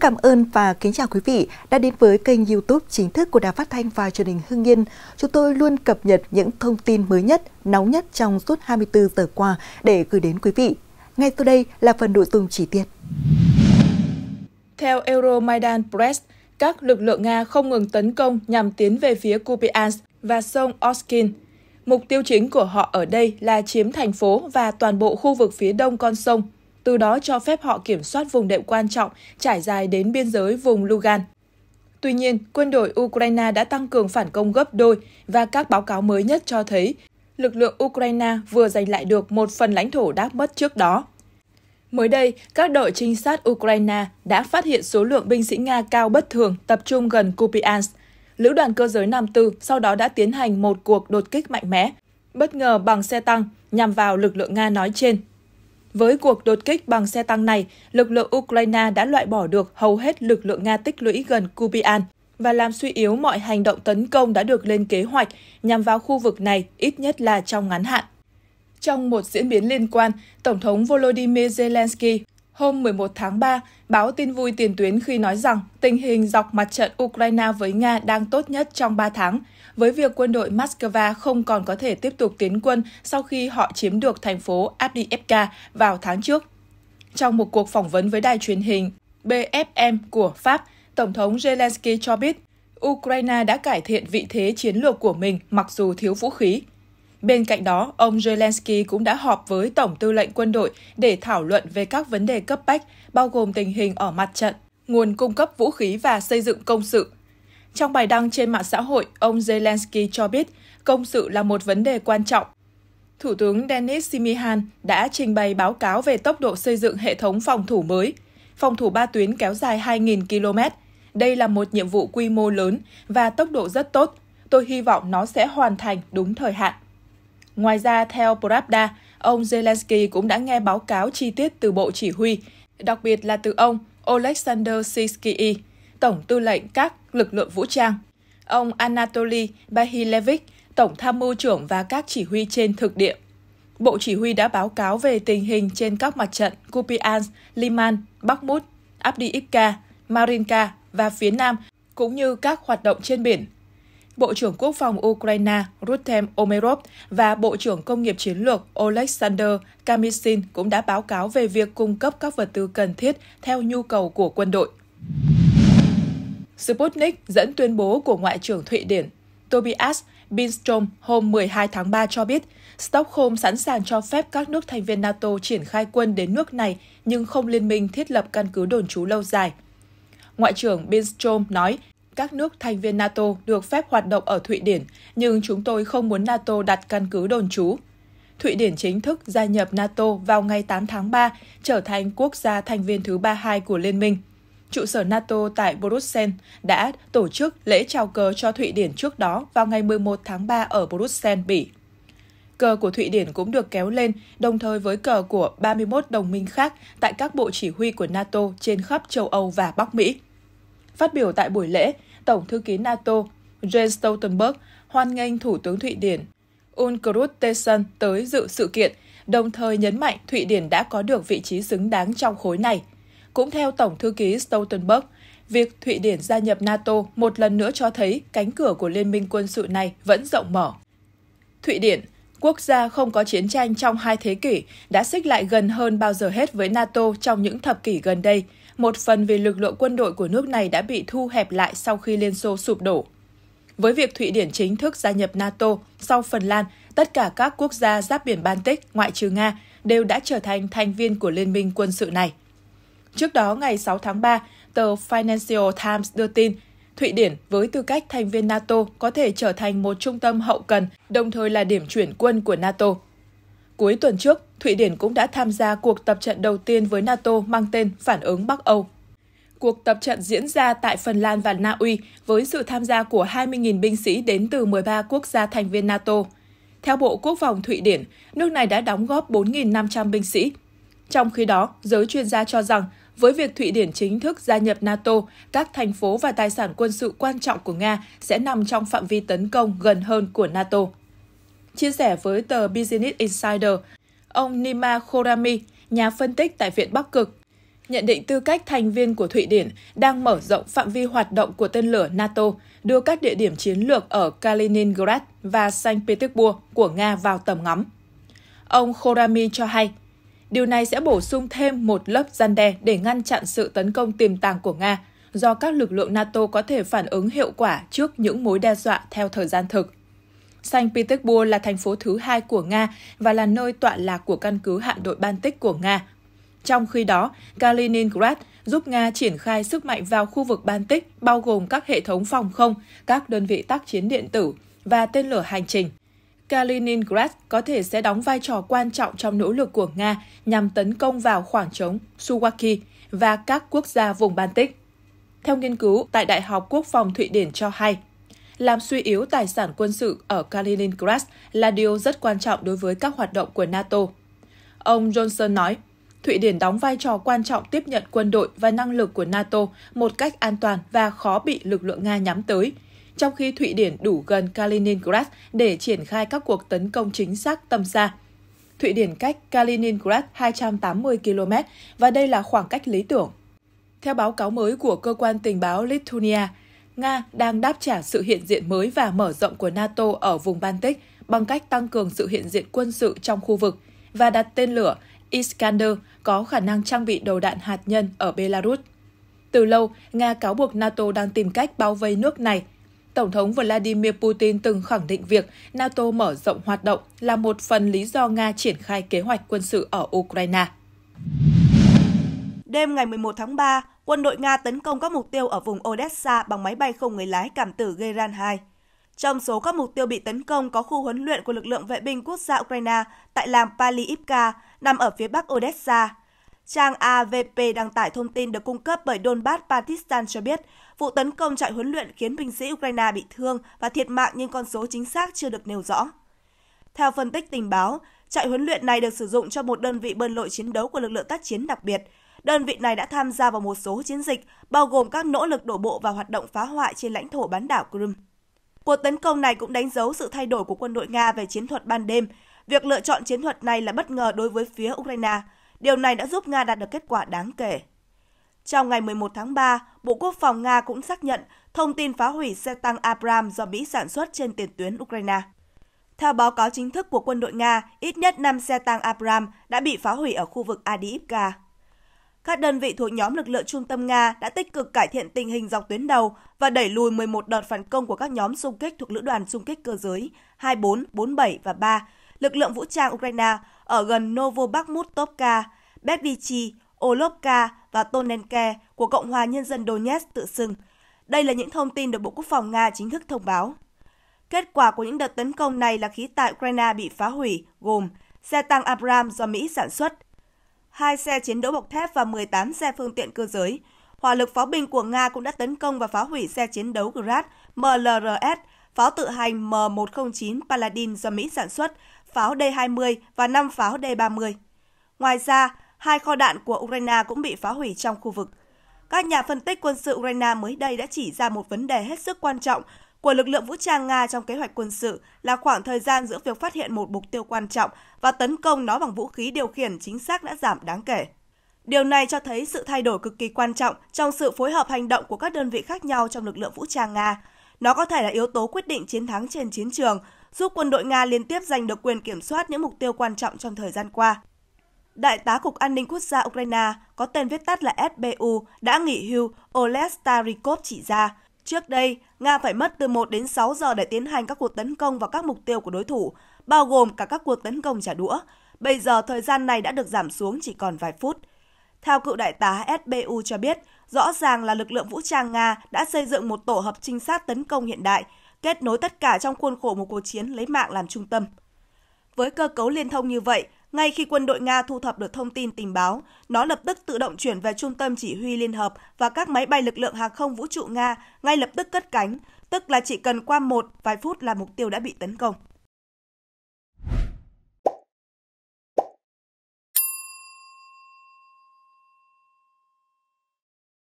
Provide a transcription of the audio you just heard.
cảm ơn và kính chào quý vị đã đến với kênh YouTube chính thức của Đài Phát thanh và Truyền hình Hưng Yên. Chúng tôi luôn cập nhật những thông tin mới nhất, nóng nhất trong suốt 24 giờ qua để gửi đến quý vị. Ngay sau đây là phần nội dung chi tiết. Theo Euromaidan Press, các lực lượng Nga không ngừng tấn công nhằm tiến về phía Kupiansk và sông Oskin. Mục tiêu chính của họ ở đây là chiếm thành phố và toàn bộ khu vực phía đông con sông từ đó cho phép họ kiểm soát vùng đệm quan trọng trải dài đến biên giới vùng Lugan. Tuy nhiên, quân đội Ukraine đã tăng cường phản công gấp đôi và các báo cáo mới nhất cho thấy lực lượng Ukraine vừa giành lại được một phần lãnh thổ đã mất trước đó. Mới đây, các đội trinh sát Ukraine đã phát hiện số lượng binh sĩ Nga cao bất thường tập trung gần Kupiansk. Lữ đoàn cơ giới nam 54 sau đó đã tiến hành một cuộc đột kích mạnh mẽ, bất ngờ bằng xe tăng nhằm vào lực lượng Nga nói trên. Với cuộc đột kích bằng xe tăng này, lực lượng Ukraine đã loại bỏ được hầu hết lực lượng Nga tích lũy gần Kupian và làm suy yếu mọi hành động tấn công đã được lên kế hoạch nhằm vào khu vực này ít nhất là trong ngắn hạn. Trong một diễn biến liên quan, Tổng thống Volodymyr Zelensky Hôm 11 tháng 3, báo tin vui tiền tuyến khi nói rằng tình hình dọc mặt trận Ukraine với Nga đang tốt nhất trong 3 tháng, với việc quân đội Moscow không còn có thể tiếp tục tiến quân sau khi họ chiếm được thành phố Avdiivka vào tháng trước. Trong một cuộc phỏng vấn với đài truyền hình BFM của Pháp, Tổng thống Zelensky cho biết Ukraine đã cải thiện vị thế chiến lược của mình mặc dù thiếu vũ khí. Bên cạnh đó, ông Zelensky cũng đã họp với Tổng tư lệnh quân đội để thảo luận về các vấn đề cấp bách, bao gồm tình hình ở mặt trận, nguồn cung cấp vũ khí và xây dựng công sự. Trong bài đăng trên mạng xã hội, ông Zelensky cho biết công sự là một vấn đề quan trọng. Thủ tướng Denis Simihan đã trình bày báo cáo về tốc độ xây dựng hệ thống phòng thủ mới. Phòng thủ ba tuyến kéo dài 2.000 km. Đây là một nhiệm vụ quy mô lớn và tốc độ rất tốt. Tôi hy vọng nó sẽ hoàn thành đúng thời hạn. Ngoài ra, theo Pravda, ông Zelensky cũng đã nghe báo cáo chi tiết từ Bộ Chỉ huy, đặc biệt là từ ông Oleksandr Sisky, Tổng tư lệnh các lực lượng vũ trang, ông Anatoly Bahilevich, Tổng tham mưu trưởng và các chỉ huy trên thực địa. Bộ Chỉ huy đã báo cáo về tình hình trên các mặt trận Kupiansk, Liman, Bakhmut, Abdiivka, Marinka và phía Nam, cũng như các hoạt động trên biển Bộ trưởng Quốc phòng Ukraine Rutem Omerov và Bộ trưởng Công nghiệp Chiến lược Oleksandr Kamyshin cũng đã báo cáo về việc cung cấp các vật tư cần thiết theo nhu cầu của quân đội. Sputnik dẫn tuyên bố của Ngoại trưởng Thụy Điển Tobias Billström hôm 12 tháng 3 cho biết Stockholm sẵn sàng cho phép các nước thành viên NATO triển khai quân đến nước này nhưng không liên minh thiết lập căn cứ đồn trú lâu dài. Ngoại trưởng Billström nói các nước thành viên NATO được phép hoạt động ở Thụy Điển, nhưng chúng tôi không muốn NATO đặt căn cứ đồn trú. Thụy Điển chính thức gia nhập NATO vào ngày 8 tháng 3, trở thành quốc gia thành viên thứ 32 của Liên minh. Trụ sở NATO tại Brussels đã tổ chức lễ trao cờ cho Thụy Điển trước đó vào ngày 11 tháng 3 ở Brussels, Bỉ. Cờ của Thụy Điển cũng được kéo lên, đồng thời với cờ của 31 đồng minh khác tại các bộ chỉ huy của NATO trên khắp châu Âu và Bắc Mỹ. Phát biểu tại buổi lễ, Tổng thư ký NATO Jens Stoltenberg hoan nghênh Thủ tướng Thụy Điển Ulkrut Tesson tới dự sự kiện, đồng thời nhấn mạnh Thụy Điển đã có được vị trí xứng đáng trong khối này. Cũng theo Tổng thư ký Stoltenberg, việc Thụy Điển gia nhập NATO một lần nữa cho thấy cánh cửa của liên minh quân sự này vẫn rộng mở. Thụy Điển, quốc gia không có chiến tranh trong hai thế kỷ, đã xích lại gần hơn bao giờ hết với NATO trong những thập kỷ gần đây, một phần vì lực lượng quân đội của nước này đã bị thu hẹp lại sau khi Liên Xô sụp đổ. Với việc Thụy Điển chính thức gia nhập NATO sau Phần Lan, tất cả các quốc gia giáp biển Baltic ngoại trừ Nga đều đã trở thành thành viên của liên minh quân sự này. Trước đó, ngày 6 tháng 3, tờ Financial Times đưa tin Thụy Điển với tư cách thành viên NATO có thể trở thành một trung tâm hậu cần, đồng thời là điểm chuyển quân của NATO. Cuối tuần trước, Thụy Điển cũng đã tham gia cuộc tập trận đầu tiên với NATO mang tên Phản ứng Bắc Âu. Cuộc tập trận diễn ra tại Phần Lan và Na Uy với sự tham gia của 20.000 binh sĩ đến từ 13 quốc gia thành viên NATO. Theo Bộ Quốc phòng Thụy Điển, nước này đã đóng góp 4.500 binh sĩ. Trong khi đó, giới chuyên gia cho rằng với việc Thụy Điển chính thức gia nhập NATO, các thành phố và tài sản quân sự quan trọng của Nga sẽ nằm trong phạm vi tấn công gần hơn của NATO chia sẻ với tờ Business Insider, ông Nima Khorami, nhà phân tích tại Viện Bắc Cực, nhận định tư cách thành viên của Thụy Điển đang mở rộng phạm vi hoạt động của tên lửa NATO, đưa các địa điểm chiến lược ở Kaliningrad và Saint Petersburg của Nga vào tầm ngắm. Ông Khorami cho hay, điều này sẽ bổ sung thêm một lớp gian đe để ngăn chặn sự tấn công tiềm tàng của Nga, do các lực lượng NATO có thể phản ứng hiệu quả trước những mối đe dọa theo thời gian thực. Saint Petersburg là thành phố thứ hai của Nga và là nơi tọa lạc của căn cứ hạm đội Baltic của Nga. Trong khi đó, Kaliningrad giúp Nga triển khai sức mạnh vào khu vực Baltic, bao gồm các hệ thống phòng không, các đơn vị tác chiến điện tử và tên lửa hành trình. Kaliningrad có thể sẽ đóng vai trò quan trọng trong nỗ lực của Nga nhằm tấn công vào khoảng trống Suwaki và các quốc gia vùng Baltic. Theo nghiên cứu tại Đại học Quốc phòng Thụy Điển cho hay, làm suy yếu tài sản quân sự ở Kaliningrad là điều rất quan trọng đối với các hoạt động của NATO. Ông Johnson nói, Thụy Điển đóng vai trò quan trọng tiếp nhận quân đội và năng lực của NATO một cách an toàn và khó bị lực lượng Nga nhắm tới, trong khi Thụy Điển đủ gần Kaliningrad để triển khai các cuộc tấn công chính xác tầm xa. Thụy Điển cách Kaliningrad 280 km và đây là khoảng cách lý tưởng. Theo báo cáo mới của cơ quan tình báo Lithuania, Nga đang đáp trả sự hiện diện mới và mở rộng của NATO ở vùng Baltic bằng cách tăng cường sự hiện diện quân sự trong khu vực và đặt tên lửa Iskander có khả năng trang bị đầu đạn hạt nhân ở Belarus. Từ lâu, Nga cáo buộc NATO đang tìm cách bao vây nước này. Tổng thống Vladimir Putin từng khẳng định việc NATO mở rộng hoạt động là một phần lý do Nga triển khai kế hoạch quân sự ở Ukraine. Đêm ngày 11 tháng 3, quân đội Nga tấn công các mục tiêu ở vùng Odessa bằng máy bay không người lái cảm tử Geran-2. Trong số các mục tiêu bị tấn công có khu huấn luyện của lực lượng vệ binh quốc gia Ukraine tại làng Paliivka, nằm ở phía bắc Odessa. Trang AVP đăng tải thông tin được cung cấp bởi Donbass Pakistan cho biết, vụ tấn công trại huấn luyện khiến binh sĩ Ukraine bị thương và thiệt mạng nhưng con số chính xác chưa được nêu rõ. Theo phân tích tình báo, trại huấn luyện này được sử dụng cho một đơn vị bơn lội chiến đấu của lực lượng tác chiến đặc biệt – Đơn vị này đã tham gia vào một số chiến dịch, bao gồm các nỗ lực đổ bộ và hoạt động phá hoại trên lãnh thổ bán đảo Crimea. Cuộc tấn công này cũng đánh dấu sự thay đổi của quân đội Nga về chiến thuật ban đêm. Việc lựa chọn chiến thuật này là bất ngờ đối với phía Ukraine. Điều này đã giúp Nga đạt được kết quả đáng kể. Trong ngày 11 tháng 3, Bộ Quốc phòng Nga cũng xác nhận thông tin phá hủy xe tăng Abram do Mỹ sản xuất trên tiền tuyến Ukraine. Theo báo cáo chính thức của quân đội Nga, ít nhất 5 xe tăng Abram đã bị phá hủy ở khu vực Adiivka. Các đơn vị thuộc nhóm lực lượng trung tâm Nga đã tích cực cải thiện tình hình dọc tuyến đầu và đẩy lùi 11 đợt phản công của các nhóm xung kích thuộc lữ đoàn xung kích cơ giới 24, 47 và 3, lực lượng vũ trang Ukraine ở gần Novobakhmutovka, Bedvichi, Olovka và Tonenke của Cộng hòa Nhân dân Donetsk tự xưng. Đây là những thông tin được Bộ Quốc phòng Nga chính thức thông báo. Kết quả của những đợt tấn công này là khí tại Ukraine bị phá hủy, gồm xe tăng Abrams do Mỹ sản xuất, 2 xe chiến đấu bọc thép và 18 xe phương tiện cơ giới. Hỏa lực pháo binh của Nga cũng đã tấn công và phá hủy xe chiến đấu Grad MLRS, pháo tự hành M109 Paladin do Mỹ sản xuất, pháo D-20 và 5 pháo D-30. Ngoài ra, hai kho đạn của Ukraine cũng bị phá hủy trong khu vực. Các nhà phân tích quân sự Ukraine mới đây đã chỉ ra một vấn đề hết sức quan trọng của lực lượng vũ trang Nga trong kế hoạch quân sự là khoảng thời gian giữa việc phát hiện một mục tiêu quan trọng và tấn công nó bằng vũ khí điều khiển chính xác đã giảm đáng kể. Điều này cho thấy sự thay đổi cực kỳ quan trọng trong sự phối hợp hành động của các đơn vị khác nhau trong lực lượng vũ trang Nga. Nó có thể là yếu tố quyết định chiến thắng trên chiến trường, giúp quân đội Nga liên tiếp giành được quyền kiểm soát những mục tiêu quan trọng trong thời gian qua. Đại tá Cục An ninh Quốc gia Ukraine, có tên viết tắt là SBU, đã nghỉ hưu Oleg Starikov chỉ ra, Trước đây, Nga phải mất từ 1 đến 6 giờ để tiến hành các cuộc tấn công vào các mục tiêu của đối thủ, bao gồm cả các cuộc tấn công trả đũa. Bây giờ thời gian này đã được giảm xuống chỉ còn vài phút. Theo cựu đại tá SBU cho biết, rõ ràng là lực lượng vũ trang Nga đã xây dựng một tổ hợp trinh sát tấn công hiện đại, kết nối tất cả trong khuôn khổ một cuộc chiến lấy mạng làm trung tâm. Với cơ cấu liên thông như vậy, ngay khi quân đội Nga thu thập được thông tin tình báo, nó lập tức tự động chuyển về trung tâm chỉ huy liên hợp và các máy bay lực lượng hàng không vũ trụ Nga ngay lập tức cất cánh, tức là chỉ cần qua một vài phút là mục tiêu đã bị tấn công.